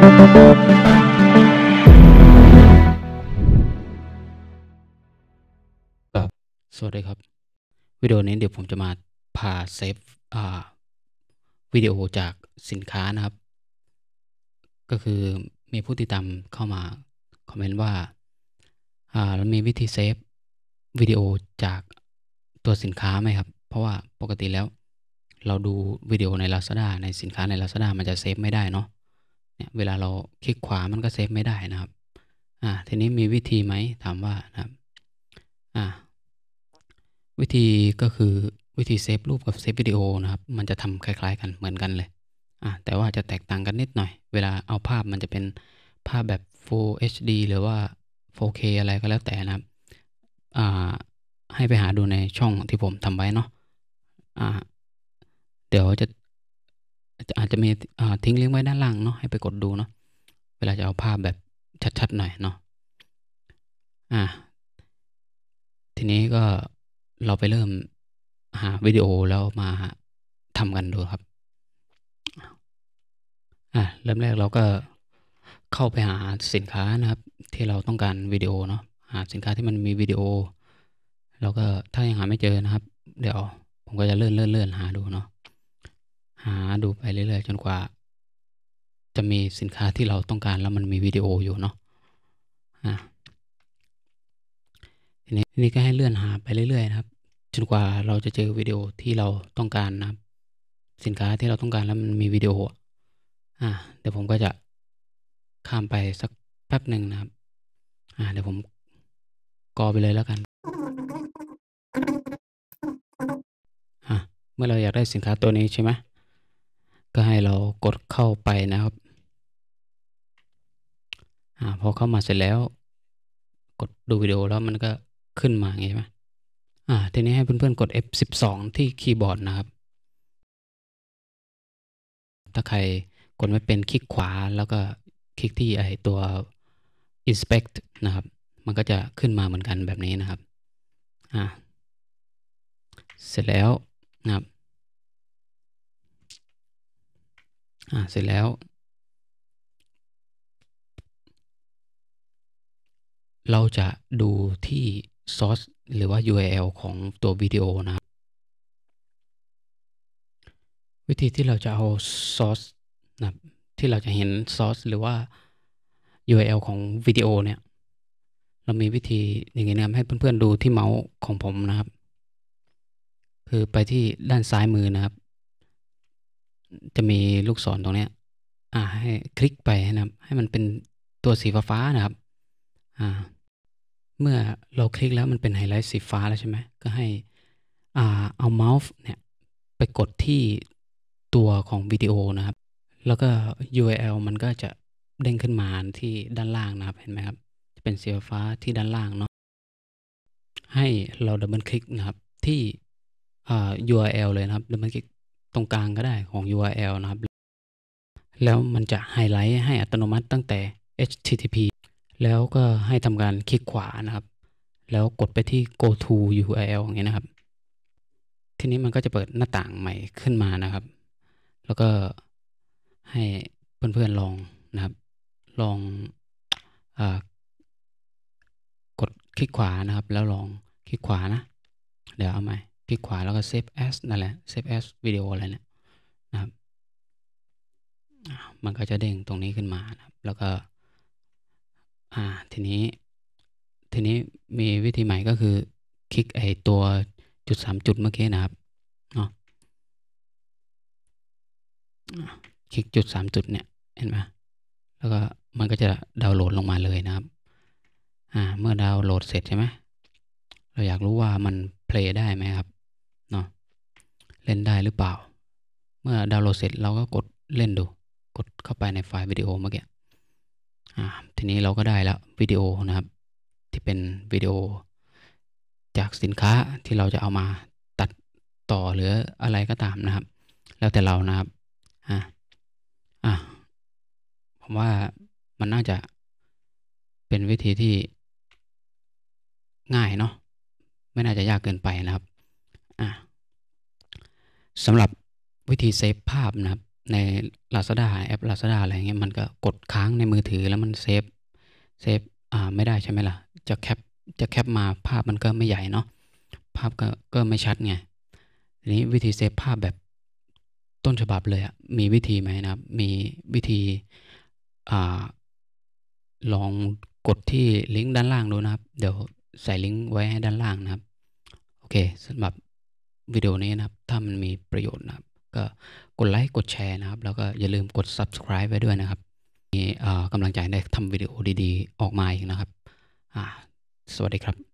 ครับสวัสดีครับ วิดีโอนี้เดี๋ยวผมจะมาพาเซฟวิดีโอจากสินค้านะครับ ก็คือมีผู้ติดตามเข้ามาคอมเมนต์ว่าเรามีวิธีเซฟวิดีโอจากตัวสินค้าไหมครับ เพราะว่าปกติแล้ว เราดูวิดีโอใน Lazada ในสินค้าใน Lazada มันจะเซฟไม่ได้เนาะเนี่ยเวลาเราคลิกขวา มันก็เซฟไม่ได้นะครับ อ่า ทีนี้มีวิธีไหม ถามว่านะครับ อ่า วิธีก็คือวิธีเซฟรูปกับเซฟวิดีโอนะครับ มันจะทำคล้ายๆกันเหมือนกันเลย อ่าแต่ว่าจะแตกต่างกันนิดหน่อย เวลาเอาภาพมันจะเป็นภาพแบบ Full HD หรือว่า 4K อะไรก็แล้วแต่นะครับ อ่า ให้ไปหาดูในช่องที่ผมทำไว้เนาะ อ่า เดี๋ยวจะอาจจะมีทิ้งลิงก์ไว้ด้านล่างเนาะให้ไปกดดูเนาะเวลาจะเอาภาพแบบชัดๆหน่อยเนาะอ่า ทีนี้ก็เราไปเริ่มหาวิดีโอแล้วมาทำกันดูครับอ่าเริ่มแรกเราก็เข้าไปหาสินค้านะครับ ที่เราต้องการวิดีโอเนาะหา สินค้าที่มันมีวิดีโอแล้วก็ถ้ายังหาไม่เจอนะครับ เดี๋ยวผมก็จะเลื่อนเลื่อนเลื่อนหาดูเนาะหาดูไปเรื่อยๆจนกว่า จะมีสินค้าที่เราต้องการ แล้วมันมีวิดีโออยู่เนาะ อ่าทีนี้ทีนี้ก็ให้เลื่อนหาไปเรื่อยๆนะครับ จนกว่าเราจะเจอวิดีโอที่เราต้องการนะครับ สินค้าที่เราต้องการแล้วมันมีวิดีโออ่าเดี๋ยวผมก็จะข้ามไปสักแป๊บหนึ่งนะครับ อ่า เดี๋ยวผมกอไปเลยแล้วกันเมื่อเราอยากได้สินค้าตัวนี้ใช่ไหมก็ให้เรากดเข้าไปนะครับอพอเข้ามาเสร็จแล้ว กดดูวิดีโอแล้วมันก็ขึ้นมาไงใช่ไหมทีนี้ให้เพื่อนๆ กด F12 ที่คีย์บอร์ดนะครับ ถ้าใครกดไม่เป็นคลิกขวาแล้วก็คลิกที่ไอตัว inspect นะครับ มันก็จะขึ้นมาเหมือนกันแบบนี้นะครับ เสร็จแล้วนะครับอ่าเสร็จแล้ว เราจะดูที่ source หรือว่า URL ของตัววิดีโอนะวิธีที่เราจะเอา source นะที่เราจะเห็น source หรือว่า URL ของวิดีโอเนี่ยเรามีวิธีอย่างไงนะครับให้เพื่อนๆดูที่เมาส์ของผมนะครับ คือไปที่ด้านซ้ายมือนะครับจะมีลูกศรตรงเนี้ยอ่าให้คลิกไปนะครับ ให้มันเป็นตัวสีฟ้านะครับอ่าเมื่อเราคลิกแล้วมันเป็นไฮไลท์สีฟ้าแล้วใช่ไหมก็ให้อ่าเอาเมาส์เนี่ยไปกดที่ตัวของวิดีโอนะครับ แล้วก็ URL มันก็จะเด้งขึ้นมาที่ด้านล่างนะครับ เห็นไหมครับ จะเป็นสีฟ้าที่ด้านล่างเนาะ ให้เราดับเบิลคลิกนะครับที่ URL เลยนะครับ ดับเบิลคลิกตรงกลางก็ได้ของ URL นะครับ แล้วมันจะไฮไลท์ให้อัตโนมัติตั้งแต่ HTTP แล้วก็ให้ทำการคลิกขวานะครับ แล้วกดไปที่ go to URL อย่างเงี้ยนะครับ ทีนี้มันก็จะเปิดหน้าต่างใหม่ขึ้นมานะครับ แล้วก็ให้เพื่อนๆ ลองนะครับ ลองอกดคลิกขวานะครับ แล้วลองคลิกขวานะ เดี๋ยวเอาใหม่ลิกขวาแล้วก็เซฟแอสนั่นแหละเซฟแอสวิดีโออะไรเนี่ยนะครับมันก็จะเด้งตรงนี้ขึ้นมานะครับแล้วก็อ่าทีนี้ทีนี้มีวิธีใหม่ก็คือคลิกไอตัวจุดสามจุดเมื่อกี้นะครับเนาะคลิกจุดสามจุดเนี่ยเห็นไหมแล้วก็มันก็จะดาวน์โหลดลงมาเลยนะครับอ่าเมื่อดาวน์โหลดเสร็จใช่ไหมเราอยากรู้ว่ามันเพลย์ได้ไหมครับเล่นได้หรือเปล่า เมื่อดาวน์โหลดเสร็จเราก็กดเล่นดู กดเข้าไปในไฟล์วิดีโอเมื่อกี้ทีนี้เราก็ได้แล้ววิดีโอนะครับที่เป็นวิดีโอจากสินค้าที่เราจะเอามาตัดต่อหรืออะไรก็ตามนะครับ แล้วแต่เรานะครับ อ่าอ่าผมว่ามันน่าจะเป็นวิธีที่ง่ายเนาะไม่น่าจะยากเกินไปนะครับ อ่าสำหรับวิธีเซฟภาพนะครับใน Lazada แอป Lazada อะไรเงี้ยมันก็กดค้างในมือถือแล้วมันเซฟเซฟอ่าไม่ได้ใช่ไหมล่ะจะแคปจะแคปมาภาพมันก็ไม่ใหญ่เนาะภาพก็ก็ไม่ชัดไงทีนี้วิธีเซฟภาพแบบต้นฉบับเลยอะมีวิธีไหมนะครับ มีวิธีอ่า ลองกดที่ลิงก์ด้านล่างดูนะครับเดี๋ยวใส่ลิงก์ไว้ให้ด้านล่างนะครับโอเคสำหรับวิดีโอนี้นะครับ ถ้ามันมีประโยชน์นะครับ ก็กดไลค์ กดแชร์นะครับ แล้วก็อย่าลืมกด subscribe ไว้ด้วยนะครับ มีกำลังใจได้ทำวิดีโอดีๆ ออกมาอีกนะครับ สวัสดีครับ